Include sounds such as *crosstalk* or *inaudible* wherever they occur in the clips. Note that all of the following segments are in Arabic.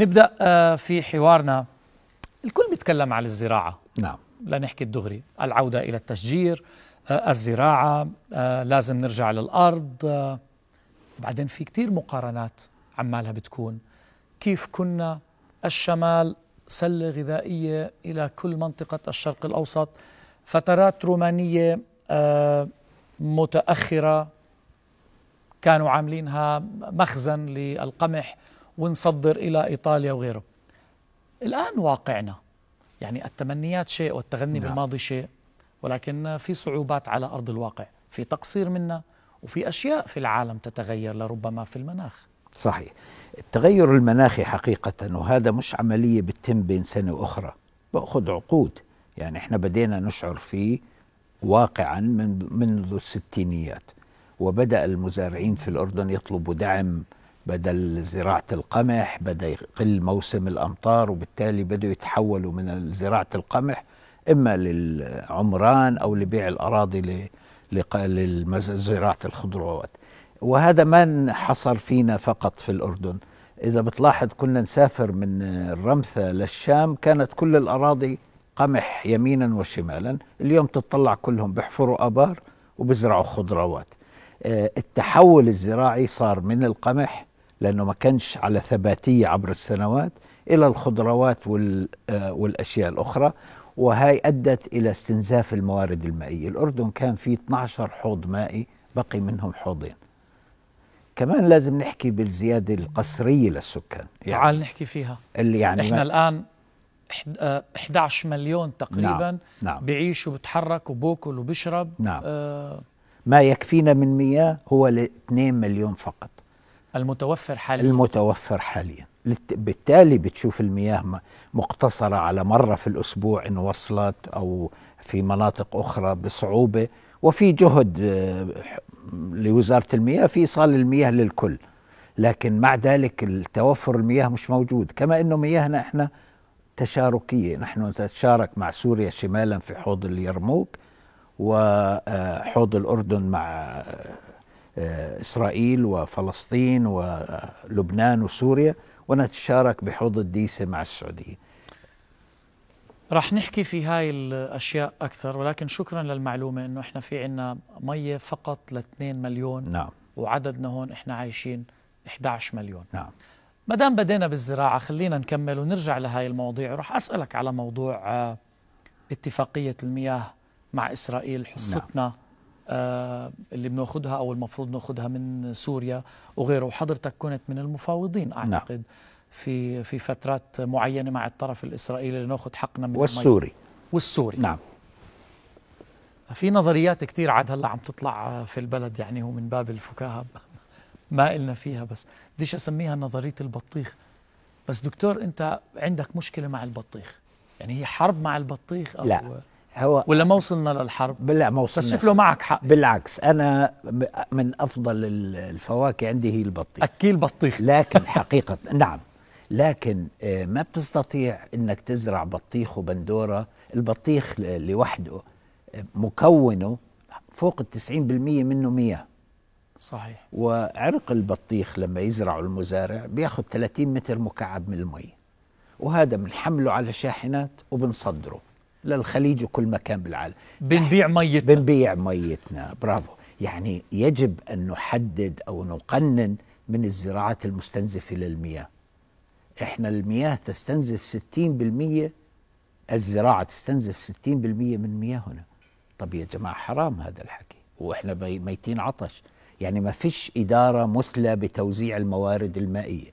نبدأ آه، في حوارنا الكل بيتكلم عن الزراعة نعم لا نحكي الدغري العودة إلى التشجير آه، الزراعة آه، لازم نرجع للأرض بعدين في كتير مقارنات عمالها بتكون كيف كنا الشمال سلة غذائية إلى كل منطقة الشرق الأوسط فترات رومانية متأخرة كانوا عاملينها مخزن للقمح ونصدر إلى إيطاليا وغيره الآن واقعنا يعني التمنيات شيء والتغني نعم. بالماضي شيء ولكن في صعوبات على أرض الواقع في تقصير منا وفي أشياء في العالم تتغير لربما في المناخ صحيح التغير المناخي حقيقة وهذا مش عملية بتتم بين سنة وأخرى بأخذ عقود يعني احنا بدينا نشعر فيه واقعا من منذ الستينيات وبدأ المزارعين في الأردن يطلبوا دعم بدل زراعة القمح بدأ يقل موسم الأمطار وبالتالي بدأوا يتحولوا من زراعة القمح إما للعمران أو لبيع الأراضي لزراعة الخضروات وهذا ما حصل فينا فقط في الأردن إذا بتلاحظ كنا نسافر من الرمثة للشام كانت كل الأراضي قمح يمينا وشمالا اليوم تطلع كلهم بيحفروا أبار وبزرعوا خضروات آه، التحول الزراعي صار من القمح لأنه ما كانش على ثباتية عبر السنوات إلى الخضروات آه، والأشياء الأخرى وهي أدت إلى استنزاف الموارد المائية الأردن كان فيه 12 حوض مائي بقي منهم حوضين كمان لازم نحكي بالزيادة القسرية للسكان يعني تعال نحكي فيها اللي يعني إحنا الآن 11 آه، مليون تقريبا نعم. نعم. بيعيش وبتحرك وبوكل وبشرب نعم. آه ما يكفينا من مياه هو ل 2 مليون فقط المتوفر حاليا المتوفر حاليا بالتالي بتشوف المياه مقتصرة على مرة في الأسبوع إن وصلت أو في مناطق أخرى بصعوبة وفي جهد آه، لوزارة المياه في إيصال المياه للكل لكن مع ذلك التوفر المياه مش موجود كما أنه مياهنا إحنا تشاركية نحن نتشارك مع سوريا شمالا في حوض اليرموك وحوض آه، الأردن مع إسرائيل وفلسطين ولبنان وسوريا ونتشارك بحوض الديسة مع السعودية رح نحكي في هاي الأشياء أكثر ولكن شكرا للمعلومة أنه إحنا في عنا مية فقط ل 2 مليون نعم. وعددنا هون إحنا عايشين 11 مليون نعم ما دام بدينا بالزراعة خلينا نكمل ونرجع لهاي المواضيع ورح أسألك على موضوع آه، اتفاقية المياه مع إسرائيل نعم. حصتنا نعم. آه، اللي بناخذها او المفروض ناخذها من سوريا وغيره وحضرتك كنت من المفاوضين نعم. اعتقد نعم. في في فترات معينه مع الطرف الاسرائيلي لناخذ حقنا من والسوري المي... والسوري نعم في نظريات كثير عاد هلا عم تطلع في البلد يعني هو من باب الفكاهه *laughs* ما قلنا فيها بس بديش اسميها نظريه البطيخ بس دكتور انت عندك مشكله مع البطيخ يعني هي حرب مع البطيخ او لا هو ولا ما وصلنا للحرب؟ لا ما وصلنا بس شكله معك حق بالعكس انا من افضل الفواكه عندي هي البطيخ اكيل بطيخ لكن *laughs* حقيقه نعم لكن آه، ما بتستطيع انك تزرع بطيخ وبندوره البطيخ لوحده آه، مكونه فوق ال 90% منه مياه صحيح وعرق البطيخ لما يزرعه المزارع بياخذ 30 متر مكعب من المي وهذا بنحمله على شاحنات وبنصدره للخليج وكل مكان بالعالم بنبيع يعني ميتنا بنبيع ميتنا برافو يعني يجب أن نحدد أو نقنن من الزراعات المستنزفة للمياه إحنا المياه تستنزف 60% الزراعة تستنزف 60% من مياهنا طب يا جماعة حرام هذا الحكي وإحنا ميتين عطش يعني ما فيش إدارة مثلى بتوزيع الموارد المائية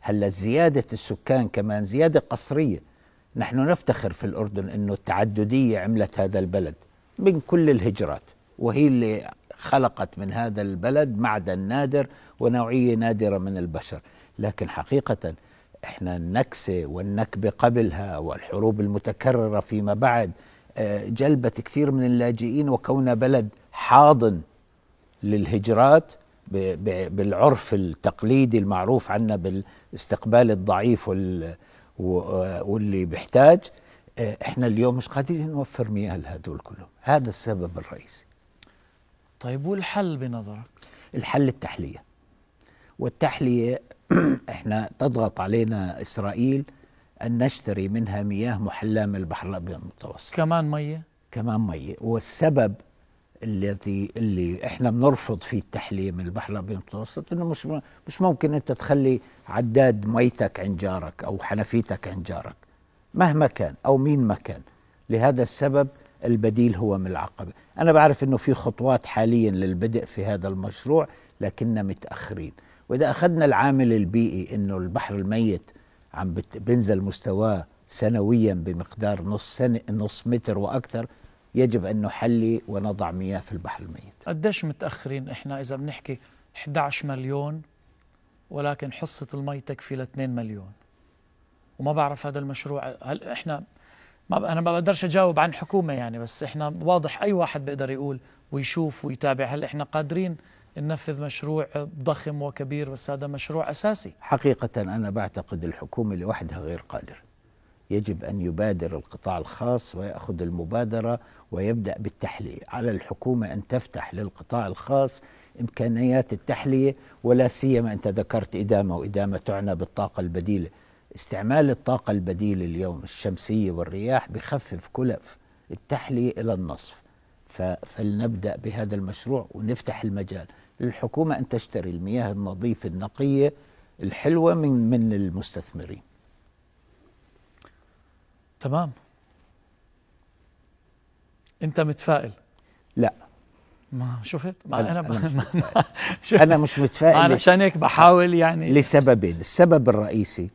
هلا زيادة السكان كمان زيادة قصرية نحن نفتخر في الأردن أنه التعددية عملت هذا البلد من كل الهجرات وهي اللي خلقت من هذا البلد معدن نادر ونوعية نادرة من البشر لكن حقيقة احنا النكسة والنكبة قبلها والحروب المتكررة فيما بعد آه، جلبت كثير من اللاجئين وكون بلد حاضن للهجرات بالعرف التقليدي المعروف عنا بالاستقبال الضعيف وال آه، واللي بيحتاج آه، احنا اليوم مش قادرين نوفر مياه لهدول كلهم هذا السبب الرئيسي طيب والحل بنظرك الحل التحليه والتحليه *clears throat* احنا تضغط علينا اسرائيل ان نشتري منها مياه محلاه من البحر الابيض المتوسط كمان ميه كمان ميه والسبب التي اللي احنا بنرفض فيه التحليه من البحر الابيض المتوسط انه مش مش ممكن انت تخلي عداد ميتك عند جارك او حنفيتك عند جارك مهما كان او مين ما كان لهذا السبب البديل هو من العقبه انا بعرف انه في خطوات حاليا للبدء في هذا المشروع لكننا متاخرين واذا اخذنا العامل البيئي انه البحر الميت عم بينزل مستواه سنويا بمقدار نص سنة نص متر واكثر يجب أن نحلي ونضع مياه في البحر الميت قديش متأخرين إحنا إذا بنحكي 11 مليون ولكن حصة المي تكفي ل 2 مليون وما بعرف هذا المشروع هل إحنا ما أنا ما بقدرش أجاوب عن حكومة يعني بس إحنا واضح أي واحد بيقدر يقول ويشوف ويتابع هل إحنا قادرين ننفذ مشروع ضخم وكبير بس هذا مشروع أساسي حقيقة أنا بعتقد الحكومة لوحدها غير قادرة يجب أن يبادر القطاع الخاص ويأخذ المبادرة ويبدأ بالتحلية على الحكومة أن تفتح للقطاع الخاص إمكانيات التحلية ولا سيما أنت ذكرت إدامة وإدامة تعنى بالطاقة البديلة استعمال الطاقة البديلة اليوم الشمسية والرياح بخفف كلف التحلية إلى النصف فلنبدأ بهذا المشروع ونفتح المجال للحكومة أن تشتري المياه النظيفة النقية الحلوة من من المستثمرين تمام انت متفائل لا ما شفت ما انا انا مش *laughs* متفائل, أنا مش متفائل أنا عشان هيك بحاول يعني لسببين السبب الرئيسي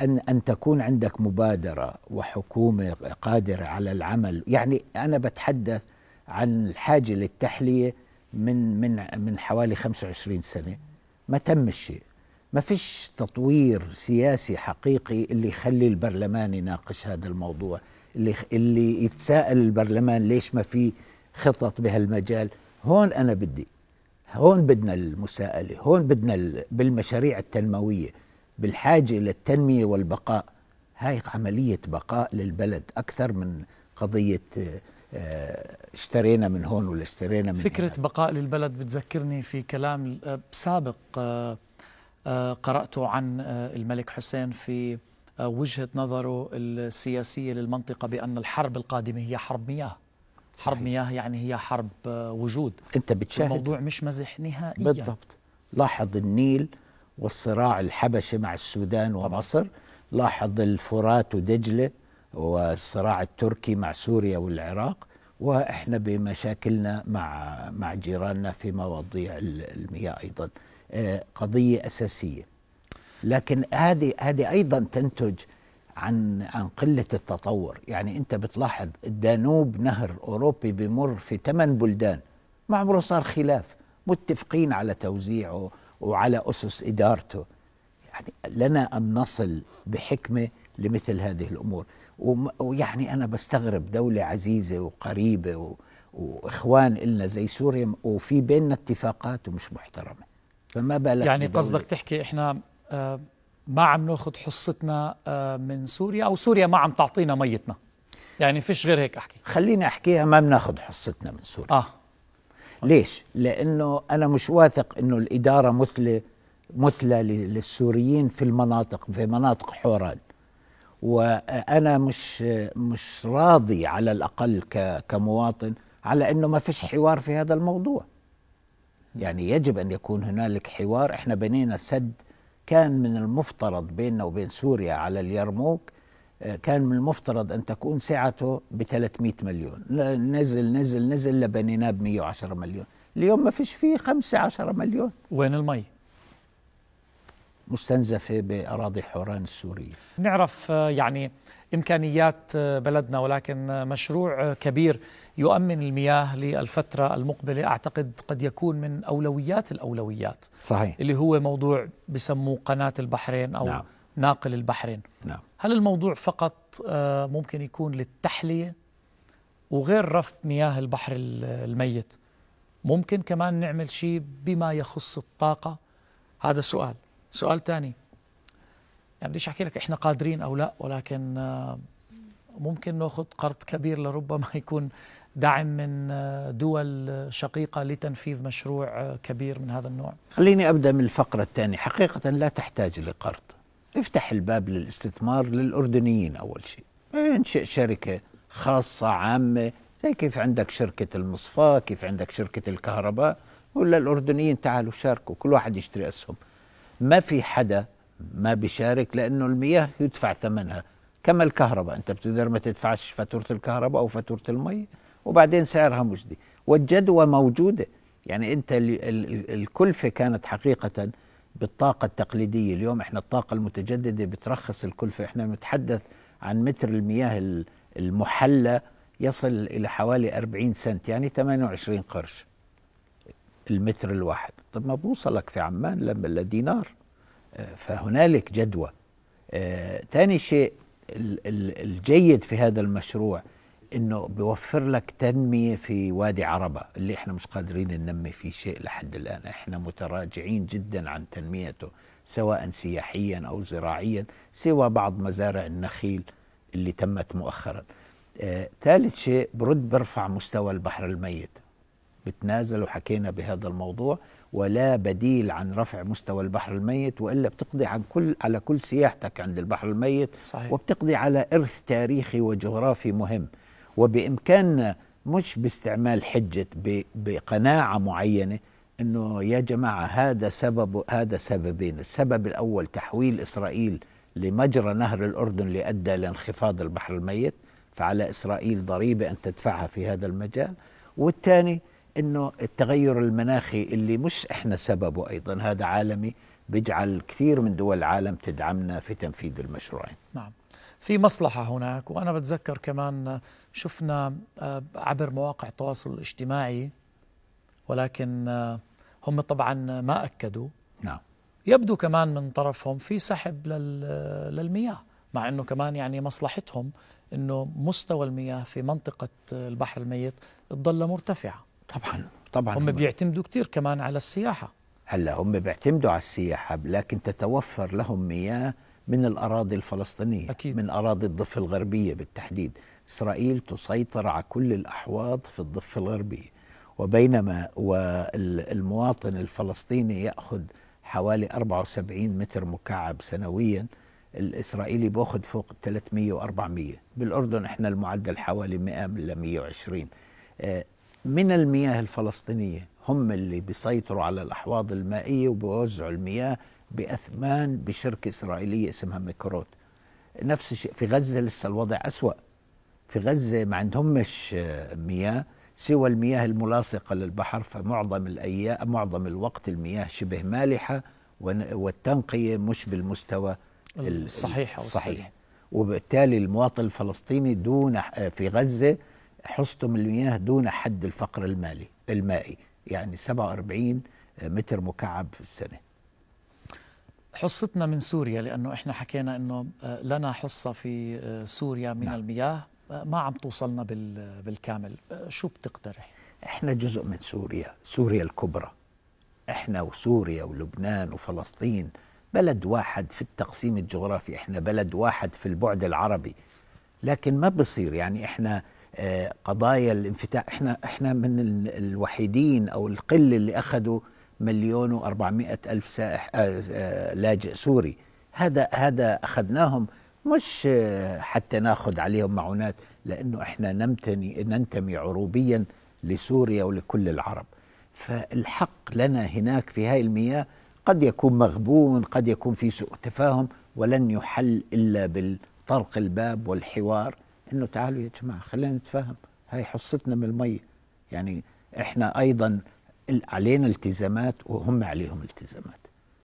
أن أن تكون عندك مبادرة وحكومة قادرة على العمل يعني أنا بتحدث عن الحاجة للتحلية من من من حوالي 25 سنة ما تم الشيء ما فيش تطوير سياسي حقيقي اللي يخلي البرلمان يناقش هذا الموضوع اللي اللي يتساءل البرلمان ليش ما في خطط بهالمجال هون انا بدي هون بدنا المساءله هون بدنا بالمشاريع التنمويه بالحاجه للتنميه والبقاء هاي عمليه بقاء للبلد اكثر من قضيه آه، اشترينا من هون ولا اشترينا من فكره هنا. بقاء للبلد بتذكرني في كلام آه، سابق آه، آه، قرأته عن آه، الملك حسين في آه، وجهة نظره السياسية للمنطقة بأن الحرب القادمة هي حرب مياه صحيح. حرب مياه يعني هي حرب وجود أنت بتشاهد الموضوع مش مزح نهائيا بالضبط لاحظ النيل والصراع الحبشي مع السودان ومصر طبعا. لاحظ الفرات ودجلة والصراع التركي مع سوريا والعراق واحنا بمشاكلنا مع مع جيراننا في مواضيع المياه ايضا قضيه اساسيه لكن هذه هذه ايضا تنتج عن عن قله التطور يعني انت بتلاحظ الدانوب نهر اوروبي بمر في ثمان بلدان ما عمره صار خلاف متفقين على توزيعه وعلى اسس ادارته يعني لنا ان نصل بحكمه لمثل هذه الامور ويعني انا بستغرب دوله عزيزه وقريبه و... واخوان النا زي سوريا وفي بيننا اتفاقات ومش محترمه فما بالك يعني قصدك تحكي احنا آه، ما عم ناخذ حصتنا آه، من سوريا او سوريا ما عم تعطينا ميتنا يعني فيش غير هيك احكي خليني احكيها ما بناخذ حصتنا من سوريا اه ليش لانه انا مش واثق انه الاداره مثل مثلى للسوريين في المناطق في مناطق حوران وانا مش مش راضي على الاقل كمواطن على انه ما فيش حوار في هذا الموضوع يعني يجب أن يكون هنالك حوار إحنا بنينا سد كان من المفترض بيننا وبين سوريا على اليرموك آه، كان من المفترض أن تكون سعته ب 300 مليون نزل نزل نزل لبنيناه ب 110 مليون اليوم ما فيش فيه 15 مليون وين المي؟ مستنزفة بأراضي حوران السورية نعرف آه، يعني إمكانيات بلدنا ولكن مشروع كبير يؤمن المياه للفترة المقبلة أعتقد قد يكون من أولويات الأولويات صحيح اللي هو موضوع بسموه قناة البحرين أو نعم. ناقل البحرين نعم. هل الموضوع فقط آه، ممكن يكون للتحلية وغير رفض مياه البحر الميت ممكن كمان نعمل شيء بما يخص الطاقة هذا سؤال سؤال ثاني يعني بديش احكي لك احنا قادرين او لا ولكن آه، ممكن ناخذ قرض كبير لربما يكون دعم من آه، دول شقيقة لتنفيذ مشروع آه، كبير من هذا النوع خليني أبدأ من الفقرة الثانية حقيقة لا تحتاج لقرض افتح الباب للاستثمار للأردنيين أول شيء انشئ شركة خاصة عامة زي كيف عندك شركة المصفاة كيف عندك شركة الكهرباء ولا الأردنيين تعالوا شاركوا كل واحد يشتري أسهم ما في حدا ما بيشارك لانه المياه يدفع ثمنها كما الكهرباء انت بتقدر ما تدفعش فاتوره الكهرباء او فاتوره المي وبعدين سعرها مجدي والجدوى موجوده يعني انت الكلفه كانت حقيقه بالطاقه التقليديه اليوم احنا الطاقه المتجدده بترخص الكلفه احنا بنتحدث عن متر المياه المحلى يصل الى حوالي 40 سنت يعني 28 قرش المتر الواحد طب ما بوصلك في عمان لما دينار فهنالك جدوى ثاني آه، شيء الجيد في هذا المشروع انه بيوفر لك تنميه في وادي عربه اللي احنا مش قادرين ننمي فيه شيء لحد الان احنا متراجعين جدا عن تنميته سواء سياحيا او زراعيا سوى بعض مزارع النخيل اللي تمت مؤخرا ثالث آه، شيء برد برفع مستوى البحر الميت بتنازل وحكينا بهذا الموضوع ولا بديل عن رفع مستوى البحر الميت والا بتقضي عن كل على كل سياحتك عند البحر الميت صحيح. وبتقضي على ارث تاريخي وجغرافي مهم وبامكاننا مش باستعمال حجه بقناعه معينه انه يا جماعه هذا سبب هذا سببين، السبب الاول تحويل اسرائيل لمجرى نهر الاردن اللي ادى لانخفاض البحر الميت، فعلى اسرائيل ضريبه ان تدفعها في هذا المجال، والثاني انه التغير المناخي اللي مش احنا سببه ايضا هذا عالمي بيجعل كثير من دول العالم تدعمنا في تنفيذ المشروعين نعم في مصلحة هناك وأنا بتذكر كمان شفنا آه، عبر مواقع التواصل الاجتماعي ولكن آه، هم طبعا ما أكدوا نعم يبدو كمان من طرفهم في سحب للمياه مع أنه كمان يعني مصلحتهم أنه مستوى المياه في منطقة البحر الميت تظل مرتفعة طبعا طبعا هم, هم بيعتمدوا كثير كمان على السياحه هلا هم بيعتمدوا على السياحه لكن تتوفر لهم مياه من الاراضي الفلسطينيه أكيد. من اراضي الضفه الغربيه بالتحديد اسرائيل تسيطر على كل الاحواض في الضفه الغربيه وبينما والمواطن الفلسطيني ياخذ حوالي 74 متر مكعب سنويا الاسرائيلي باخذ فوق 300 و400 بالاردن احنا المعدل حوالي 100 ل 120 من المياه الفلسطينية هم اللي بيسيطروا على الأحواض المائية وبيوزعوا المياه بأثمان بشركة إسرائيلية اسمها ميكروت نفس الشيء في غزة لسه الوضع أسوأ في غزة ما عندهمش آه، مياه سوى المياه الملاصقة للبحر فمعظم الأيام معظم الوقت المياه شبه مالحة والتنقية مش بالمستوى الصحيح الصحيح وبالتالي المواطن الفلسطيني دون في غزة حصتم المياه دون حد الفقر المالي المائي يعني 47 متر مكعب في السنه حصتنا من سوريا لانه احنا حكينا انه آه، لنا حصه في آه، سوريا من نعم. المياه آه، ما عم توصلنا بالكامل شو بتقترح احنا جزء من سوريا سوريا الكبرى احنا وسوريا ولبنان وفلسطين بلد واحد في التقسيم الجغرافي احنا بلد واحد في البعد العربي لكن ما بصير يعني احنا قضايا الانفتاح احنا احنا من الوحيدين او القله اللي اخذوا مليون و400 الف سائح آه، آه، لاجئ سوري هذا هذا اخذناهم مش آه، حتى ناخذ عليهم معونات لانه احنا نمتني ننتمي عروبيا لسوريا ولكل العرب فالحق لنا هناك في هاي المياه قد يكون مغبون قد يكون في سوء تفاهم ولن يحل الا بالطرق الباب والحوار انه تعالوا يا جماعه خلينا نتفاهم هاي حصتنا من المي يعني احنا ايضا علينا التزامات وهم عليهم التزامات